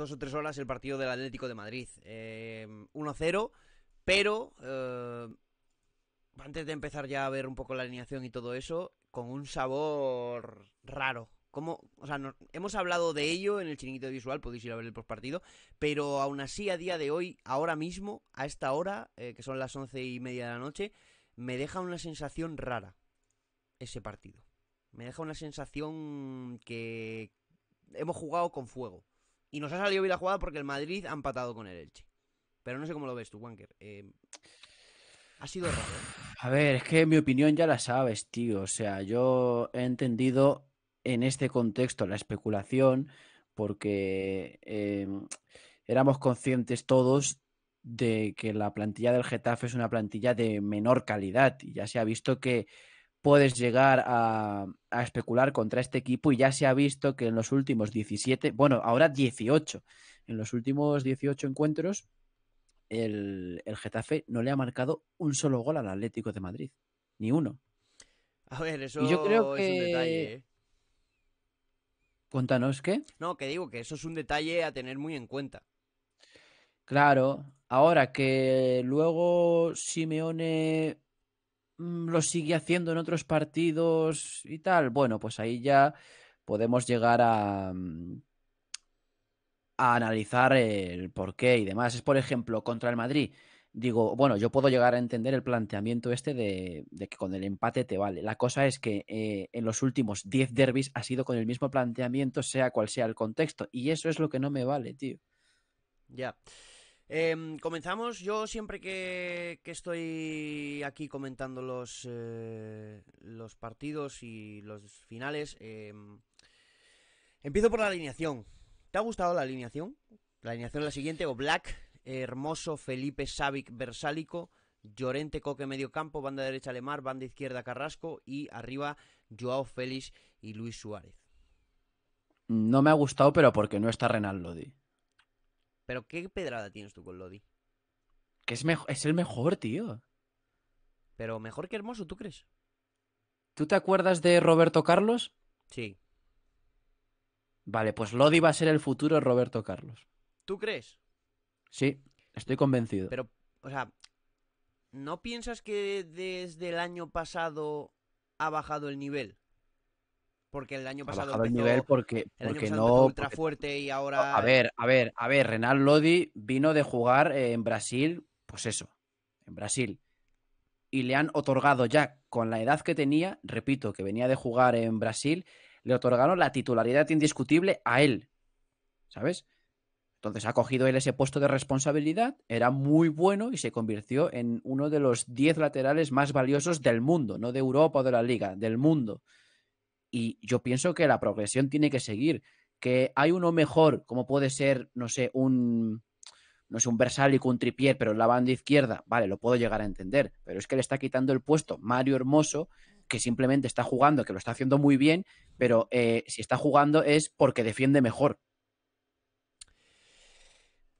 dos o tres horas el partido del Atlético de Madrid. 1-0, eh, pero eh, antes de empezar ya a ver un poco la alineación y todo eso, con un sabor raro. Como, o sea, hemos hablado de ello en el chiringuito visual, podéis ir a ver el postpartido, pero aún así a día de hoy, ahora mismo, a esta hora, eh, que son las once y media de la noche, me deja una sensación rara ese partido. Me deja una sensación que hemos jugado con fuego. Y nos ha salido bien la jugada porque el Madrid ha empatado con el Elche. Pero no sé cómo lo ves tú, Wanker. Eh, ha sido raro. ¿eh? A ver, es que mi opinión ya la sabes, tío. O sea, yo he entendido en este contexto la especulación porque em, éramos conscientes todos de que la plantilla del Getafe es una plantilla de menor calidad y ya se ha visto que puedes llegar a, especular contra este equipo y ya se ha visto que en los últimos 17, bueno, ahora 18, en los últimos 18 encuentros, el, el Getafe no le ha marcado un solo gol al Atlético de Madrid, ni uno. A ver, eso es un detalle. ¿eh? Cuéntanos qué. No, que digo que eso es un detalle a tener muy en cuenta. Claro, ahora que luego Simeone Mm, lo sigue haciendo en otros partidos y tal, bueno, pues ahí ya podemos llegar a, mm, a analizar el porqué y demás. Es, por ejemplo, contra el Madrid. Digo, bueno, yo puedo llegar a entender el planteamiento este de, que con el empate te vale. La cosa es que eh, en los últimos 10 derbis ha sido con el mismo planteamiento, sea cual sea el contexto. Y eso es lo que no me vale, tío. Ya. Em, comenzamos. Yo siempre que, estoy aquí comentando los, eh, partidos y los finales, em, empiezo por la alineación. ¿Te ha gustado la alineación? La alineación es la siguiente: o Black, Hermoso, Felipe, Savic, Versálico. Llorente, Coque, medio campo, banda derecha Lemar, banda izquierda Carrasco y arriba Joao Félix y Luis Suárez. No me ha gustado, pero porque no está Renal Lodi. Pero ¿qué pedrada tienes tú con Lodi? Que es, es el mejor, tío. Pero mejor que Hermoso, ¿tú crees? ¿Tú te acuerdas de Roberto Carlos? Sí. Vale, pues Lodi va a ser el futuro Roberto Carlos. ¿Tú crees? Sí, estoy convencido. Pero, o sea, ¿no piensas que desde el año pasado ha bajado el nivel? porque el año pasado el nivel porque, no fuerte y ahora a ver a ver a ver Renal Lodi vino de jugar eh, en Brasil pues eso en Brasil y le han otorgado ya con la edad que tenía repito que venía de jugar en Brasil le otorgaron la titularidad indiscutible a él sabes entonces ha cogido él ese puesto de responsabilidad, era muy bueno y se convirtió en uno de los 10 laterales más valiosos del mundo, no de Europa o de la liga, del mundo y yo pienso que la progresión tiene que seguir. Que hay uno mejor, como puede ser, no sé, un, no sé, un Versálico, un Tripier, pero en la banda izquierda, vale, lo puedo llegar a entender, pero es que le está quitando el puesto Mario Hermoso, que simplemente está jugando, que lo está haciendo muy bien, pero eh, si está jugando es porque defiende mejor.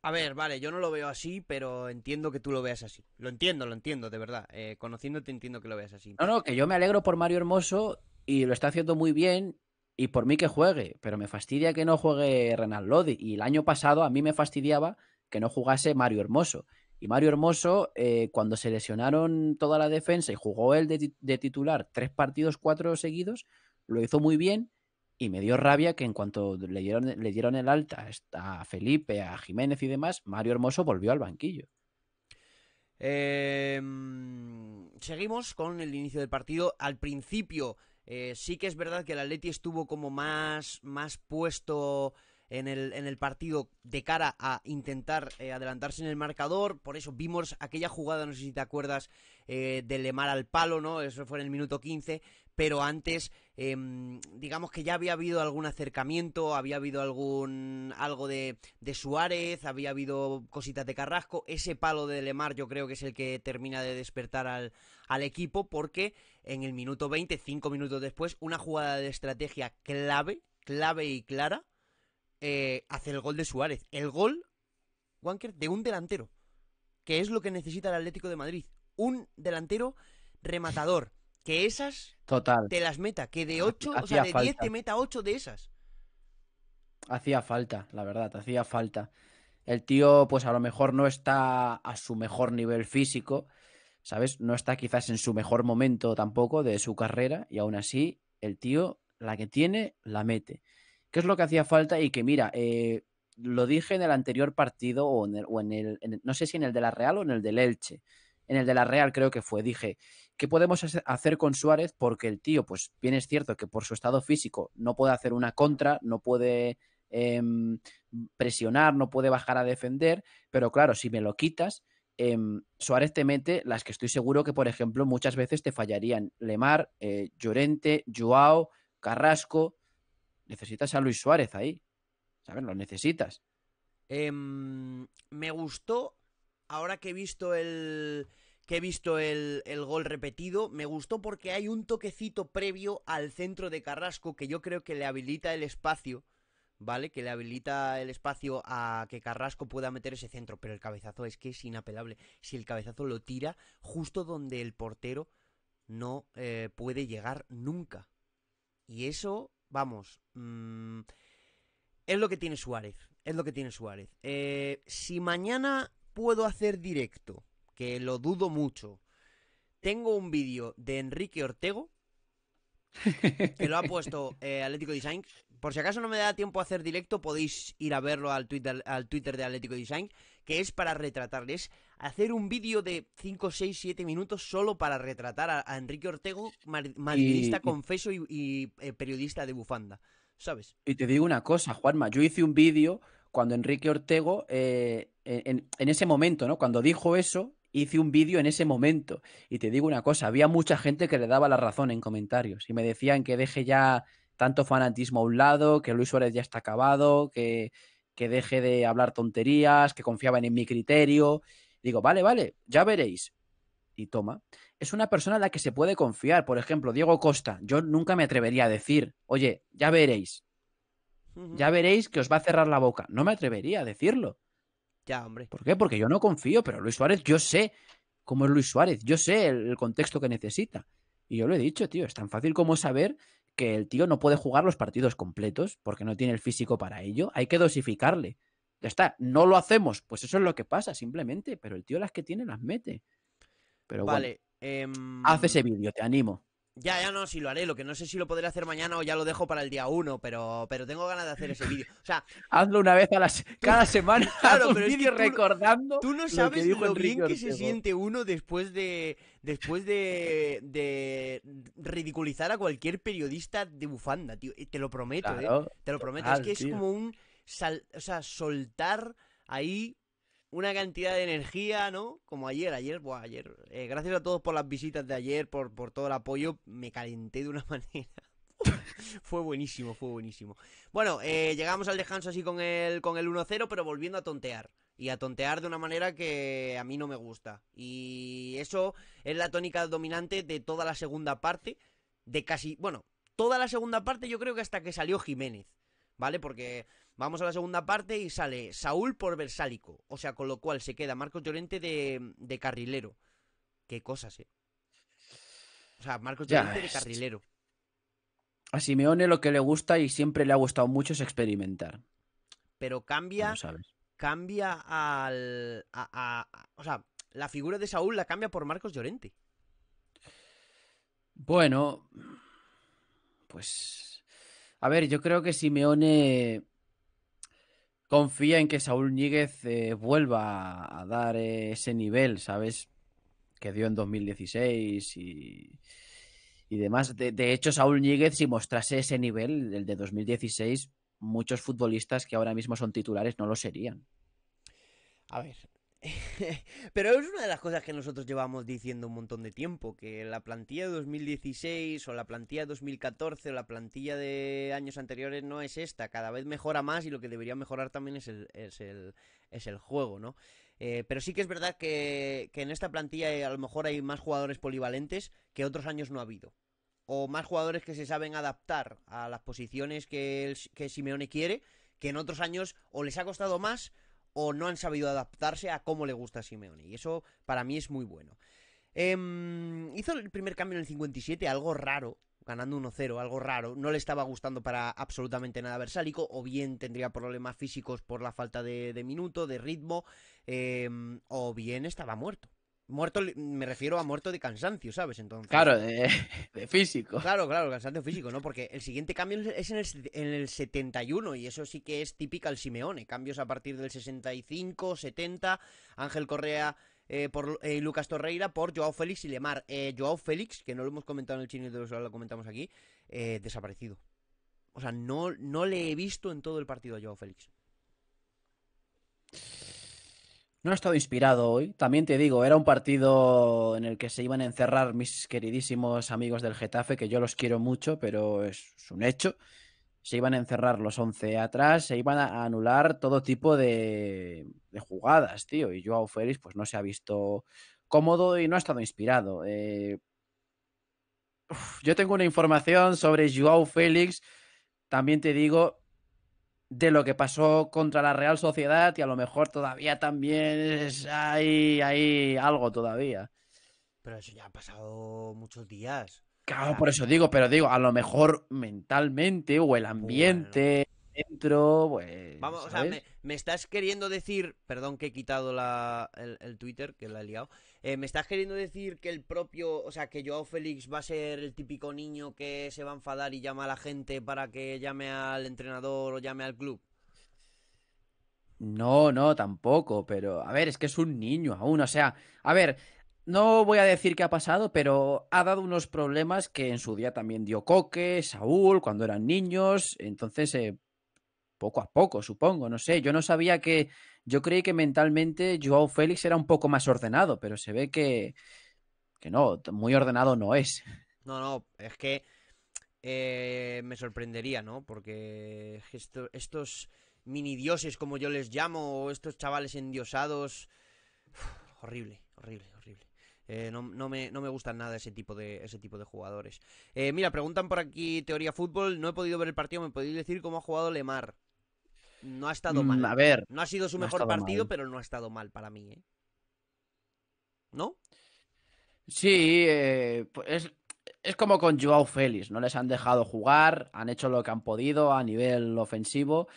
A ver, vale, yo no lo veo así, pero entiendo que tú lo veas así. Lo entiendo, lo entiendo, de verdad. Eh, conociéndote entiendo que lo veas así. No, no, que yo me alegro por Mario Hermoso y lo está haciendo muy bien y por mí que juegue, pero me fastidia que no juegue Renal Lodi. Y el año pasado a mí me fastidiaba que no jugase Mario Hermoso. Y Mario Hermoso, eh, cuando se lesionaron toda la defensa y jugó él de, titular tres partidos, cuatro seguidos, lo hizo muy bien y me dio rabia que en cuanto le dieron, le dieron el alta a Felipe, a Jiménez y demás, Mario Hermoso volvió al banquillo. Em, seguimos con el inicio del partido. Al principio eh, sí que es verdad que el Atleti estuvo como más, más puesto en el, partido de cara a intentar eh, adelantarse en el marcador. Por eso vimos aquella jugada, no sé si te acuerdas, eh, de Lemar al palo, ¿no? Eso fue en el minuto 15. Pero antes, em, digamos que ya había habido algún acercamiento, había habido algún algo de, Suárez, había habido cositas de Carrasco. Ese palo de Lemar yo creo que es el que termina de despertar al, equipo porque en el minuto 20, 5 minutos después, una jugada de estrategia clave, clave y clara eh, hace el gol de Suárez. El gol, Wanker, de un delantero. Que es lo que necesita el Atlético de Madrid. Un delantero rematador. Que esas Total. te las meta. Que de 8, o sea, de 10 te meta 8 de esas. Hacía falta, la verdad, hacía falta. El tío, pues a lo mejor no está a su mejor nivel físico, ¿sabes? No está quizás en su mejor momento tampoco de su carrera y aún así el tío, la que tiene, la mete. ¿Qué es lo que hacía falta? Y que mira, eh, lo dije en el anterior partido o, en el, no sé si en el de la Real o en el del Elche. En el de la Real creo que fue, dije, ¿qué podemos hacer con Suárez? Porque el tío, pues bien es cierto que por su estado físico no puede hacer una contra, no puede em, presionar, no puede bajar a defender, pero claro, si me lo quitas, em, Suárez te mete las que estoy seguro que, por ejemplo, muchas veces te fallarían. Lemar, eh, Llorente, Joao, Carrasco, necesitas a Luis Suárez ahí. ¿Sabes? Lo necesitas. Em, me gustó, ahora que he visto el que he visto el, gol repetido, me gustó porque hay un toquecito previo al centro de Carrasco que yo creo que le habilita el espacio, ¿vale? Que le habilita el espacio a que Carrasco pueda meter ese centro, pero el cabezazo es que es inapelable. Si el cabezazo lo tira justo donde el portero no eh, puede llegar nunca. Y eso Vamos. Mm, es lo que tiene Suárez. Es lo que tiene Suárez. Eh, si mañana puedo hacer directo, que lo dudo mucho, tengo un vídeo de Enrique Ortego, que lo ha puesto eh, Atlético Designs. Por si acaso no me da tiempo a hacer directo, podéis ir a verlo al Twitter, al Twitter de Atlético Design, que es para retratarles, hacer un vídeo de 5, 6, 7 minutos solo para retratar a, Enrique Ortego, madridista, confeso, y, eh, periodista de bufanda. ¿Sabes? Y te digo una cosa, Juanma, yo hice un vídeo cuando Enrique Ortego, eh, en, en ese momento, ¿no? Cuando dijo eso, hice un vídeo en ese momento. Y te digo una cosa, había mucha gente que le daba la razón en comentarios y me decían que deje ya tanto fanatismo a un lado, que Luis Suárez ya está acabado, que, que deje de hablar tonterías, que confiaban en mi criterio. Digo, vale, vale, ya veréis. Y toma. Es una persona a la que se puede confiar. Por ejemplo, Diego Costa. Yo nunca me atrevería a decir, oye, ya veréis. Ya veréis que os va a cerrar la boca. No me atrevería a decirlo. Ya, hombre. ¿Por qué? Porque yo no confío, pero Luis Suárez, yo sé cómo es Luis Suárez, yo sé el, contexto que necesita. Y yo lo he dicho, tío, es tan fácil como saber que el tío no puede jugar los partidos completos porque no tiene el físico para ello. Hay que dosificarle. Ya está, no lo hacemos. Pues eso es lo que pasa, simplemente. Pero el tío las que tiene las mete. Pero vale, em, haz ese vídeo, te animo. Ya, ya no, si lo haré. Lo que no sé si lo podré hacer mañana o ya lo dejo para el día uno, pero, pero tengo ganas de hacer ese vídeo. O sea, hazlo una vez a las, cada semana. vídeo recordando. Tú no sabes lo, bien que se siente uno después de después de, de ridiculizar a cualquier periodista de bufanda, tío. Te lo prometo, eh. Te lo prometo. es que es como un o sea, soltar ahí una cantidad de energía, ¿no? Como ayer, ayer, buah, ayer. Eh, gracias a todos por las visitas de ayer, por, por todo el apoyo. Me calenté de una manera. fue buenísimo, fue buenísimo. Bueno, eh, llegamos al descanso así con el, con el 1-0, pero volviendo a tontear. Y a tontear de una manera que a mí no me gusta. Y eso es la tónica dominante de toda la segunda parte. De casi, bueno, toda la segunda parte yo creo que hasta que salió Jiménez. ¿Vale? Porque Vamos a la segunda parte y sale Saúl por Versálico. O sea, con lo cual se queda Marcos Llorente de, carrilero. Qué cosas, eh. O sea, Marcos Llorente de carrilero. A Simeone lo que le gusta y siempre le ha gustado mucho es experimentar. Pero cambia. Cambia al. o sea, la figura de Saúl la cambia por Marcos Llorente. Bueno. Pues. A ver, yo creo que Simeone confía en que Saúl níguez eh, vuelva a dar ese nivel, ¿sabes? Que dio en 2016 y, y demás. De, hecho, Saúl Ñíguez, si mostrase ese nivel, el de 2016, muchos futbolistas que ahora mismo son titulares no lo serían. A ver, Pero es una de las cosas que nosotros llevamos diciendo un montón de tiempo, que la plantilla de 2016 o la plantilla de 2014 o la plantilla de años anteriores no es esta, cada vez mejora más y lo que debería mejorar también es el, es el, juego, ¿no? Eh, pero sí que es verdad que, en esta plantilla eh, a lo mejor hay más jugadores polivalentes que otros años no ha habido o más jugadores que se saben adaptar a las posiciones que, que Simeone quiere, que en otros años o les ha costado más o no han sabido adaptarse a cómo le gusta Simeone. Y eso para mí es muy bueno. Em, hizo el primer cambio en el 57, algo raro, ganando 1-0, algo raro. No le estaba gustando para absolutamente nada Versálico, o bien tendría problemas físicos por la falta de, minuto, de ritmo, em, o bien estaba muerto. Muerto, me refiero a muerto de cansancio, ¿sabes? Entonces. Claro, de, físico. Claro, claro, cansancio físico, ¿no? Porque el siguiente cambio es en el, en el 71 y eso sí que es típico al Simeone. Cambios a partir del 65, 70, Ángel Correa eh, por eh, Lucas Torreira, por Joao Félix y Lemar. Eh, Joao Félix, que no lo hemos comentado en el solo lo comentamos aquí, eh, desaparecido. O sea, no, no le he visto en todo el partido a Joao Félix. No ha estado inspirado hoy. También te digo, era un partido en el que se iban a encerrar mis queridísimos amigos del Getafe, que yo los quiero mucho, pero es, un hecho. Se iban a encerrar los 11 atrás, se iban a anular todo tipo de, jugadas, tío. Y Joao Félix, pues no se ha visto cómodo y no ha estado inspirado. Eh, yo tengo una información sobre Joao Félix. También te digo, de lo que pasó contra la Real Sociedad y a lo mejor todavía también hay, hay algo todavía. Pero eso ya ha pasado muchos días. Claro, por eso digo, pero digo, a lo mejor mentalmente o el ambiente dentro, pues. Vamos, o sea, me, estás queriendo decir. Perdón que he quitado el, Twitter, que la he liado. Eh, me estás queriendo decir que el propio. O sea, que Joao Félix va a ser el típico niño que se va a enfadar y llama a la gente para que llame al entrenador o llame al club. No, no, tampoco, pero a ver, es que es un niño aún, o sea, a ver, no voy a decir qué ha pasado, pero ha dado unos problemas que en su día también dio Coque, Saúl, cuando eran niños. Entonces, eh, poco a poco, supongo, no sé. Yo no sabía que, yo creí que mentalmente Joao Félix era un poco más ordenado, pero se ve que, que no, muy ordenado no es. No, no, es que eh, me sorprendería, ¿no? Porque estos mini dioses, como yo les llamo, o estos chavales endiosados, horrible, horrible, horrible. Eh, no, no, me, no, gustan nada ese tipo de, ese tipo de jugadores. Eh, mira, preguntan por aquí Teoría Fútbol. No he podido ver el partido. ¿Me podéis decir cómo ha jugado Lemar? No ha estado mm, mal. A ver. No ha sido su mejor partido, pero no ha estado mal para mí, ¿eh? ¿No? Sí, eh, pues es, como con Joao Félix, no les han dejado jugar, han hecho lo que han podido a nivel ofensivo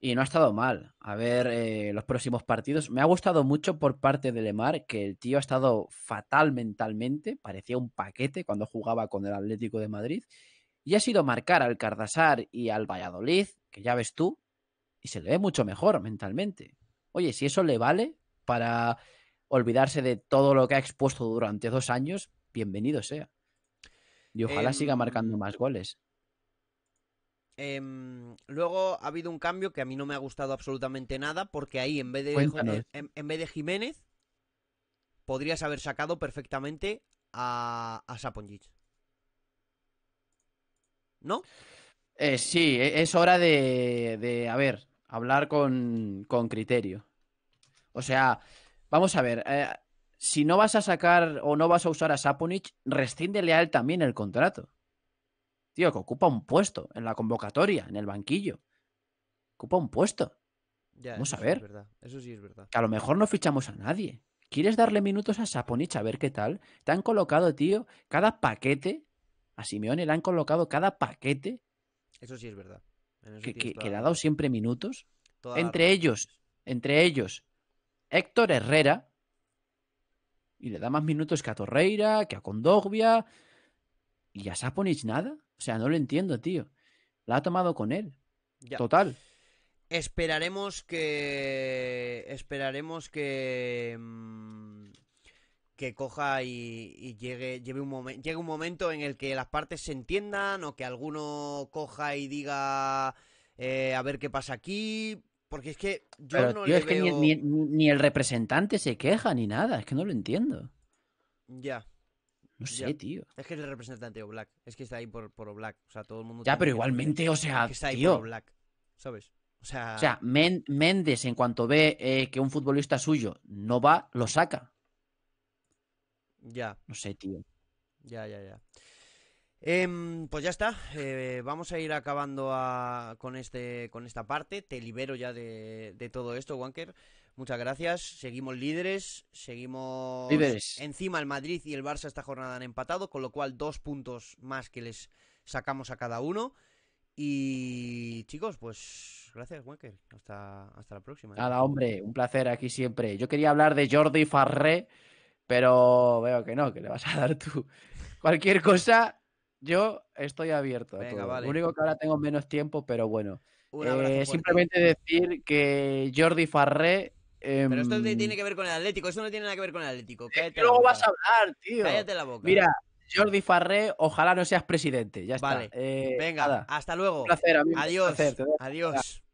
y no ha estado mal. A ver eh, los próximos partidos. Me ha gustado mucho por parte de Lemar que el tío ha estado fatal mentalmente, parecía un paquete cuando jugaba con el Atlético de Madrid y ha sido marcar al Cardasar y al Valladolid, que ya ves tú, se le ve mucho mejor mentalmente. Oye, si eso le vale para olvidarse de todo lo que ha expuesto durante dos años, bienvenido sea. Y ojalá siga em, marcando más goles. Em, luego ha habido un cambio que a mí no me ha gustado absolutamente nada, porque ahí en vez de, eh, en, vez de Jiménez, podrías haber sacado perfectamente a, a Saponjic. ¿No? Eh, sí, e, es hora de, de, a ver, hablar con, criterio. O sea, vamos a ver, eh, si no vas a sacar o no vas a usar a Saponich, rescindele a él también el contrato. Tío, que ocupa un puesto en la convocatoria, en el banquillo. Ocupa un puesto. Ya, Vamos a ver. Eso sí es verdad. a lo mejor no fichamos a nadie. ¿Quieres darle minutos a Saponich a ver qué tal? Te han colocado, tío, cada paquete. A Simeone le han colocado cada paquete. Eso sí es verdad que, le ha dado siempre minutos. entre ellos, entre ellos, Héctor Herrera. Y le da más minutos que a Torreira, que a Condogbia. Y a Saponich nada. O sea, no lo entiendo, tío. La ha tomado con él. Ya. Total. Esperaremos que. Esperaremos que. Mm, que coja y, llegue, lleve un un momento en el que las partes se entiendan o que alguno coja y diga eh, a ver qué pasa aquí. Porque es que yo no ni, el representante se queja ni nada, es que no lo entiendo. Ya. No sé, tío. Es que es el representante Black Es que está ahí por, por Black O sea, todo el mundo. Ya, pero igualmente, o sea. está ahí por Black ¿Sabes? O sea. O Méndez, en cuanto ve eh, que un futbolista suyo no va, lo saca. Ya. No sé, tío. Ya, ya, ya. Em, pues ya está. Eh, vamos a ir acabando con, este, con esta parte. Te libero ya de, todo esto, Wanker. Muchas gracias. Seguimos líderes. Seguimos líderes. encima el Madrid y el Barça esta jornada han empatado, con lo cual dos puntos más que les sacamos a cada uno. Y chicos, pues gracias, Wanker. Hasta, la próxima. ¿eh? Nada, hombre, un placer aquí siempre. Yo quería hablar de Jordi Farré pero veo que no, que le vas a dar tú. Cualquier cosa, yo estoy abierto. a todo. Lo único que ahora tengo menos tiempo, pero bueno. Eh, simplemente decir que Jordi Farré. Em, pero esto tiene que ver con el Atlético, eso no tiene nada que ver con el Atlético. que eh, luego vas a hablar, tío. Cállate la boca. Mira, Jordi Farré, ojalá no seas presidente. Ya vale. Eh, Venga, hasta luego. Adiós. Adiós.